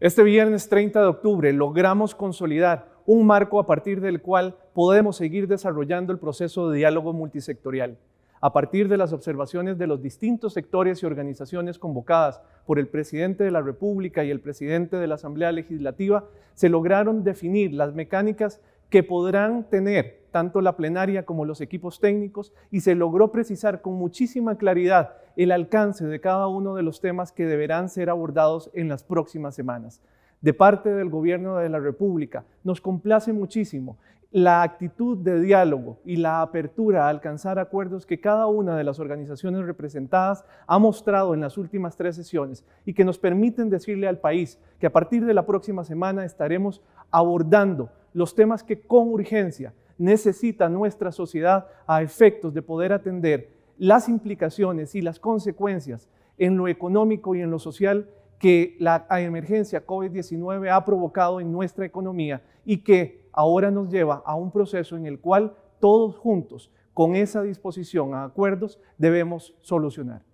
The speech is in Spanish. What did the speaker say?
Este viernes 30 de octubre logramos consolidar un marco a partir del cual podemos seguir desarrollando el proceso de diálogo multisectorial. A partir de las observaciones de los distintos sectores y organizaciones convocadas por el presidente de la República y el presidente de la Asamblea Legislativa, se lograron definir las mecánicas que podrán tener tanto la plenaria como los equipos técnicos y se logró precisar con muchísima claridad el alcance de cada uno de los temas que deberán ser abordados en las próximas semanas de parte del gobierno de la República. Nos complace muchísimo la actitud de diálogo y la apertura a alcanzar acuerdos que cada una de las organizaciones representadas ha mostrado en las últimas tres sesiones y que nos permiten decirle al país que a partir de la próxima semana estaremos abordando los temas que con urgencia necesita nuestra sociedad a efectos de poder atender las implicaciones y las consecuencias en lo económico y en lo social que la emergencia COVID-19 ha provocado en nuestra economía y que ahora nos lleva a un proceso en el cual todos juntos, con esa disposición a acuerdos, debemos solucionar.